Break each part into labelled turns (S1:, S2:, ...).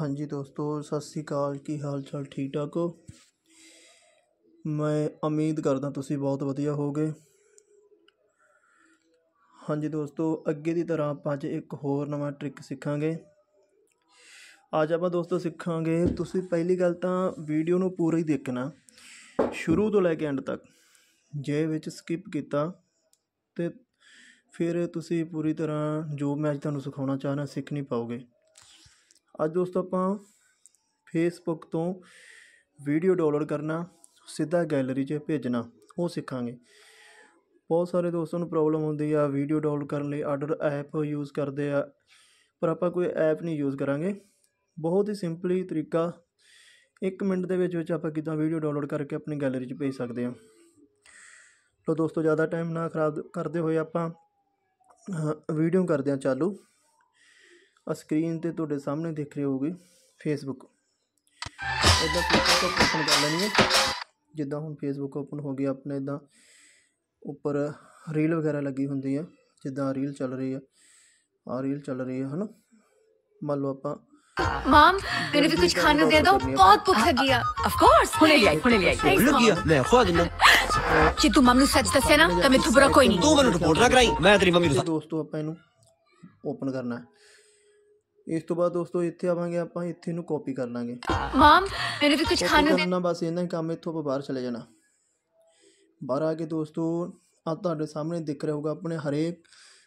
S1: ਹਾਂਜੀ ਦੋਸਤੋ ਸਤਿ ਸ੍ਰੀ ਅਕਾਲ ਕੀ ਹਾਲ ਚਾਲ ਠੀਕ ਠਾਕ ਹੋ ਮੈਂ ਉਮੀਦ ਕਰਦਾ ਤੁਸੀਂ ਬਹੁਤ ਵਧੀਆ ਹੋਗੇ ਹਾਂਜੀ ਦੋਸਤੋ ਅੱਗੇ ਦੀ ਤਰ੍ਹਾਂ ਆਪਾਂ ਅੱਜ ਇੱਕ ਹੋਰ ਨਵਾਂ ਟ੍ਰਿਕ ਸਿੱਖਾਂਗੇ ਅੱਜ ਆਪਾਂ ਦੋਸਤੋ ਸਿੱਖਾਂਗੇ ਤੁਸੀਂ ਪਹਿਲੀ ਗੱਲ ਤਾਂ ਵੀਡੀਓ ਨੂੰ ਪੂਰਾ ਹੀ ਦੇਖਣਾ ਸ਼ੁਰੂ ਤੋਂ ਲੈ ਕੇ ਐਂਡ ਤੱਕ ਜੇ ਵਿੱਚ ਸਕਿਪ ਕੀਤਾ ਤੇ ਫਿਰ ਤੁਸੀਂ ਪੂਰੀ ਤਰ੍ਹਾਂ ਜੋ ਮੈਂ ਅੱਜ ਤੁਹਾਨੂੰ ਸਿਖਾਉਣਾ ਚਾਹ ਰਿਹਾ ਸਿੱਖ ਨਹੀਂ ਪਾਓਗੇ ਅੱਜ ਦੋਸਤੋ ਆਪਾਂ ਫੇਸਬੁੱਕ ਤੋਂ ਵੀਡੀਓ ਡਾਊਨਲੋਡ ਕਰਨਾ ਸਿੱਧਾ ਗੈਲਰੀ 'ਚ ਭੇਜਣਾ ਉਹ ਸਿੱਖਾਂਗੇ ਬਹੁਤ ਸਾਰੇ ਦੋਸਤਾਂ ਨੂੰ ਪ੍ਰੋਬਲਮ ਹੁੰਦੀ ਆ ਵੀਡੀਓ ਡਾਊਨਲੋਡ ਕਰਨ ਲਈ ਆਡਰ ਐਪ ਯੂਜ਼ ਕਰਦੇ ਆ ਪਰ ਆਪਾਂ ਕੋਈ ਐਪ ਨਹੀਂ ਯੂਜ਼ ਕਰਾਂਗੇ ਬਹੁਤ ਹੀ ਸਿੰਪਲੀ ਤਰੀਕਾ 1 ਮਿੰਟ ਦੇ ਵਿੱਚ ਵਿੱਚ ਆਪਾਂ ਕਿਦਾਂ ਵੀਡੀਓ ਡਾਊਨਲੋਡ ਕਰਕੇ ਆਪਣੀ ਗੈਲਰੀ 'ਚ ਭੇਜ ਸਕਦੇ ਆ ਲੋ ਦੋਸਤੋ ਜ਼ਿਆਦਾ ਟਾਈਮ ਨਾ ਖਰਾਬ ਕਰਦੇ ਹੋਏ ਆਪਾਂ ਵੀਡੀਓ ਕਰਦੇ ਆ ਚਾਲੂ ਆ ਸਕਰੀਨ ਤੇ ਤੁਹਾਡੇ ਸਾਹਮਣੇ ਦਿਖ ਰਹੀ ਹੋਊਗੀ ਫੇਸਬੁੱਕ ਇਦਾਂ ਫੇਸਬੁੱਕ ਓਪਨ ਕਰ ਲੈਣੀ ਹੈ ਜਿੱਦਾਂ ਹੁਣ ਫੇਸਬੁੱਕ ਓਪਨ ਹੋ ਗਿਆ ਆਪਣੇ ਇਦਾਂ ਉੱਪਰ ਰੀਲ ਵਗੈਰਾ ਲੱਗੀ ਹੁੰਦੀ ਹੈ ਜਿੱਦਾਂ ਰੀਲ ਚੱਲ ਰਹੀ ਹੈ ਆ ਰੀਲ ਚੱਲ ਰਹੀ ਹੈ ਹਨਾ ਮੰਨ ਲਓ ਆਪਾਂ ਮਮ ਮੈਨੂੰ ਵੀ ਕੁਝ ਖਾਣਾ ਦੇ ਦਿਓ ਬਹੁਤ ਭੁੱਖ ਲੱਗੀ ਆ ਆਫ ਕੋਰਸ ਹੁਣੇ ਲਈ ਹੁਣੇ ਲਈ ਲੱਗ ਗਿਆ ਲੈ ਖਵਾ ਦਿੰਦਾ ਜੇ ਤੂੰ ਮੰਮੀ ਨੂੰ ਸੱਚ ਦੱਸੇ ਨਾ ਤਾਂ ਮੈਂ ਤੁਹਾਨੂੰ ਬੁਰਾ ਕੋਈ ਨਹੀਂ ਤੂੰ ਮੈਨੂੰ ਰਿਪੋਰਟ ਨਾ ਕਰਾਈ ਮੈਂ ਤੇਰੀ ਮੰਮੀ ਨੂੰ ਦੋਸਤੋ ਆਪਾਂ ਇਹਨੂੰ ਓਪਨ ਕਰਨਾ ਹੈ ਇਸ ਤੋਂ ਬਾਅਦ ਦੋਸਤੋ ਇੱਥੇ ਆਵਾਂਗੇ ਆਪਾਂ ਇੱਥੇ ਨੂੰ ਕਾਪੀ ਕਰ ਲਾਂਗੇ ਮਮ ਮੈਨੂੰ ਵੀ ਕੁਝ ਖਾਣੇ ਦੇ ਨਾ ਬਸ ਇਹਨਾਂ ਕੰਮ ਇੱਥੋਂ ਬਾਹਰ ਚਲੇ ਜਾਣਾ ਬਾਹਰ ਆ ਕੇ ਦੋਸਤੋ ਆ ਤੁਹਾਡੇ ਸਾਹਮਣੇ ਦਿਖ ਰਿਹਾ ਹੋਊਗਾ ਆਪਣੇ ਹਰੇਕ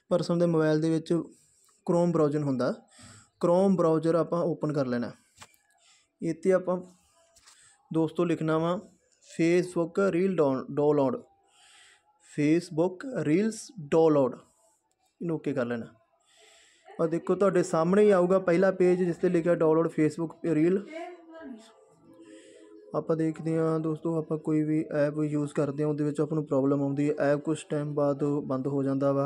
S1: ਪਰਸਨ ਦੇ ਮੋਬਾਈਲ ਦੇ ਵਿੱਚ ਕ੍ਰੋਮ ਬ੍ਰਾਊਜ਼ਰ ਹੁੰਦਾ ਕ੍ਰੋਮ ਬ੍ਰਾਊਜ਼ਰ ਆਪਾਂ ਓਪਨ ਕਰ ਲੈਣਾ ਇੱਥੇ ਆਪਾਂ ਦੋਸਤੋ ਲਿਖਣਾ ਵਾ Facebook reel download Facebook reels download ਇਹਨੂੰ ਓਕੇ ਕਰ ਲੈਣਾ ਆ ਦੇਖੋ ਤੁਹਾਡੇ ਸਾਹਮਣੇ ਹੀ ਆਊਗਾ ਪਹਿਲਾ ਪੇਜ ਜਿਸ ਤੇ ਲਿਖਿਆ ਡਾਊਨਲੋਡ ਫੇਸਬੁੱਕ ਰੀਲ ਆਪਾਂ ਦੇਖਦੇ ਆਂ ਦੋਸਤੋ ਆਪਾਂ ਕੋਈ ਵੀ ਐਪ ਯੂਜ਼ ਕਰਦੇ ਆਂ ਉਹਦੇ ਵਿੱਚ ਆਪਾਂ ਨੂੰ ਪ੍ਰੋਬਲਮ ਆਉਂਦੀ ਹੈ ਐਪ ਕੁਝ ਟਾਈਮ ਬਾਅਦ ਬੰਦ ਹੋ ਜਾਂਦਾ ਵਾ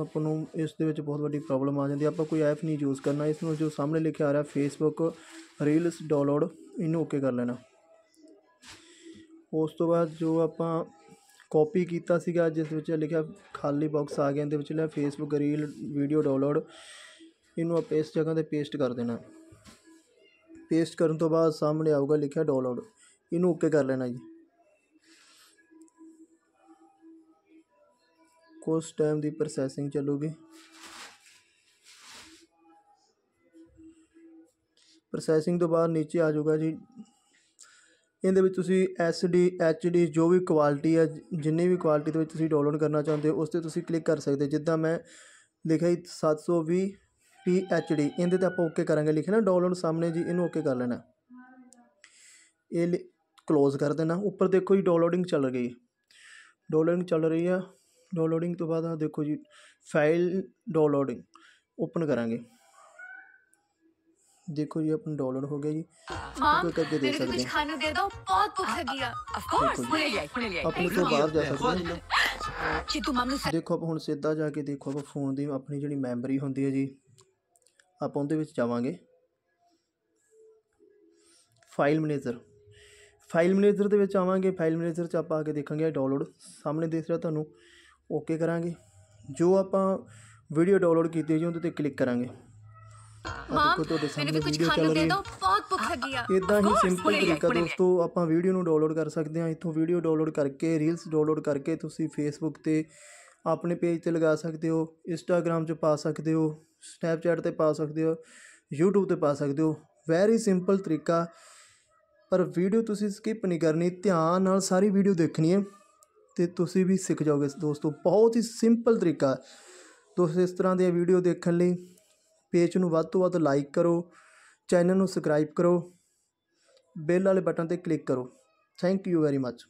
S1: ਆਪਾਂ ਨੂੰ ਇਸ ਦੇ ਵਿੱਚ ਬਹੁਤ ਵੱਡੀ ਪ੍ਰੋਬਲਮ ਆ ਜਾਂਦੀ ਆਪਾਂ ਕੋਈ ਐਪ ਨਹੀਂ ਯੂਜ਼ ਕਰਨਾ ਇਸ ਨੂੰ ਜੋ ਸਾਹਮਣੇ ਲਿਖਿਆ ਆ ਰਿਹਾ ਫੇਸਬੁੱਕ ਰੀਲਸ ਡਾਊਨਲੋਡ ਇਹਨੂੰ ਓਕੇ ਕਰ ਲੈਣਾ ਉਸ ਤੋਂ ਬਾਅਦ ਜੋ ਆਪਾਂ ਕਾਪੀ ਕੀਤਾ ਸੀਗਾ ਜਿਸ ਵਿੱਚ ਲਿਖਿਆ ਖਾਲੀ ਬਾਕਸ ਆ ਗਿਆ ਇਹਦੇ ਵਿੱਚ ਲਿਆ ਫੇਸਬੁੱਕ ਰੀਲ ਵੀਡੀਓ ਡਾਊਨਲੋਡ ਇਹਨੂੰ ਆਪਾਂ ਇਸ ਜਗ੍ਹਾ 'ਤੇ ਪੇਸਟ ਕਰ ਦੇਣਾ ਪੇਸਟ ਕਰਨ ਤੋਂ ਬਾਅਦ ਸਾਹਮਣੇ ਆਊਗਾ ਲਿਖਿਆ ਡਾਊਨਲੋਡ ਇਹਨੂੰ ਓਕੇ ਕਰ ਲੈਣਾ ਜੀ ਕੁਝ ਟਾਈਮ ਦੀ ਪ੍ਰੋਸੈਸਿੰਗ ਚੱਲੂਗੀ ਪ੍ਰੋਸੈਸਿੰਗ ਤੋਂ ਬਾਅਦ ਨੀਚੇ ਆ ਜਾਊਗਾ ਜੀ ਇਹਦੇ ਵਿੱਚ ਤੁਸੀਂ ਐਸ ਡੀ ਐਚ ਡੀ ਜੋ ਵੀ ਕੁਆਲਿਟੀ ਹੈ ਜਿੰਨੀ ਵੀ ਕੁਆਲਿਟੀ ਦੇ ਵਿੱਚ ਤੁਸੀਂ ਡਾਊਨਲੋਡ ਕਰਨਾ ਚਾਹੁੰਦੇ ਹੋ ਉਸ ਤੇ ਤੁਸੀਂ ਕਲਿੱਕ ਕਰ ਸਕਦੇ ਜਿੱਦਾਂ ਮੈਂ ਲਿਖਿਆ 720 ਪੀ ਐਚ ਡੀ ਇਹਦੇ ਤੇ ਆਪਾਂ ਓਕੇ ਕਰਾਂਗੇ ਲਿਖਣਾ ਡਾਊਨਲੋਡ ਸਾਹਮਣੇ ਜੀ ਇਹਨੂੰ ਓਕੇ ਕਰ ਲੈਣਾ ਇਹ ਕਲੋਜ਼ ਕਰ ਦੇਣਾ ਉੱਪਰ ਦੇਖੋ ਜੀ ਡਾਊਨਲੋਡਿੰਗ ਚੱਲ ਰਹੀ ਹੈ ਡਾਊਨਲੋਡਿੰਗ ਚੱਲ ਰਹੀ ਹੈ ਡਾਊਨਲੋਡਿੰਗ ਤੋਂ ਬਾਅਦ ਆ ਦੇਖੋ ਜੀ ਫਾਈਲ ਡਾਊਨਲੋਡਿੰਗ ਓਪਨ ਕਰਾਂਗੇ ਦੇਖੋ ਜੀ ਆਪਣਾ डॉलर ਹੋ ਗਿਆ ਜੀ इसको करके दे सकते हैं खाना दे दो बहुत भूख लगी है ऑफ कोर्स ले लिया ले लिया अपने तो बाहर ਜਾ ਸਕਦੇ ਹਾਂ ਜੀ ਤੂੰ ਮਾਮੂ ਦੇਖੋ ਆਪ ਹੁਣ ਸਿੱਧਾ ਜਾ ਕੇ ਦੇਖੋ ਆਪਾਂ ਫੋਨ ਦੀ ਆਪਣੀ ਜਿਹੜੀ ਮੈਮਰੀ ਹੁੰਦੀ ਹੈ ਜੀ ਆਪਾਂ ਉਹਦੇ ਵਿੱਚ ਜਾਵਾਂਗੇ ਫਾਈਲ ਮੈਨੇਜਰ ਫਾਈਲ ਮੈਨੇਜਰ ਦੇ ਵਿੱਚ ਆਵਾਂਗੇ ਫਾਈਲ ਮੈਨੇਜਰ 'ਚ ਆਪਾਂ ਆ ਕੇ ਦੇਖਾਂਗੇ ਡਾਊਨਲੋਡ ਸਾਹਮਣੇ ਦੇਖ ਰਿਹਾ ਤੁਹਾਨੂੰ ਓਕੇ ਕਰਾਂਗੇ ਜੋ ਆਪਾਂ ਵੀਡੀਓ ਡਾਊਨਲੋਡ ਕੀਤੀ ਹੈ ਜੀ ਉਹਦੇ ਤੇ ਕਲਿੱਕ ਕਰਾਂਗੇ ਹਾਂ ਮੈਨੂੰ ਵੀ ਕੁਝ ਖਾਣ ਨੂੰ ਦੇ ਦਿਓ ਬਹੁਤ ਭੁੱਖ ਲੱਗੀ ਆ ਇਦਾਂ ਹੀ ਸਿੰਪਲ ਤਰੀਕਾ ਦੋਸਤੋ ਆਪਾਂ ਵੀਡੀਓ ਨੂੰ ਡਾਊਨਲੋਡ ਕਰ ਸਕਦੇ ਹਾਂ ਇੱਥੋਂ ਵੀਡੀਓ ਡਾਊਨਲੋਡ ਕਰਕੇ ਰੀਲਸ ਡਾਊਨਲੋਡ ਕਰਕੇ ਤੁਸੀਂ ਫੇਸਬੁੱਕ ਤੇ ਆਪਣੇ ਪੇਜ ਤੇ ਲਗਾ ਸਕਦੇ ਹੋ ਇੰਸਟਾਗ੍ਰam 'ਚ ਪਾ ਸਕਦੇ ਹੋ ਸਨੈਪਚੈਟ ਤੇ ਪਾ ਸਕਦੇ ਹੋ YouTube ਤੇ ਪਾ ਸਕਦੇ ਹੋ ਵੈਰੀ ਸਿੰਪਲ ਤਰੀਕਾ ਪਰ ਵੀਡੀਓ ਤੁਸੀਂ ਸਕਿਪ ਨਹੀਂ ਕਰਨੀ ਧਿਆਨ ਨਾਲ ਸਾਰੀ ਵੀਡੀਓ ਦੇਖਣੀ ਹੈ ਤੇ ਤੁਸੀਂ ਵੀ ਸਿੱਖ ਜਾਓਗੇ ਦੋਸਤੋ ਬਹੁਤ ਹੀ ਸਿੰਪਲ ਤਰੀਕਾ ਦੋਸਤੋ ਇਸ ਤਰ੍ਹਾਂ ਦੀਆਂ ਵੀਡੀਓ ਦੇਖਣ ਲਈ ਪੇਜ ਨੂੰ ਵੱਧ ਤੋਂ ਵੱਧ ਲਾਈਕ ਕਰੋ ਚੈਨਲ ਨੂੰ ਸਬਸਕ੍ਰਾਈਬ ਕਰੋ ਬੈਲ ਵਾਲੇ ਬਟਨ 'ਤੇ ਕਲਿੱਕ ਕਰੋ ਥੈਂਕ ਯੂ ਵੈਰੀ ਮੱਚ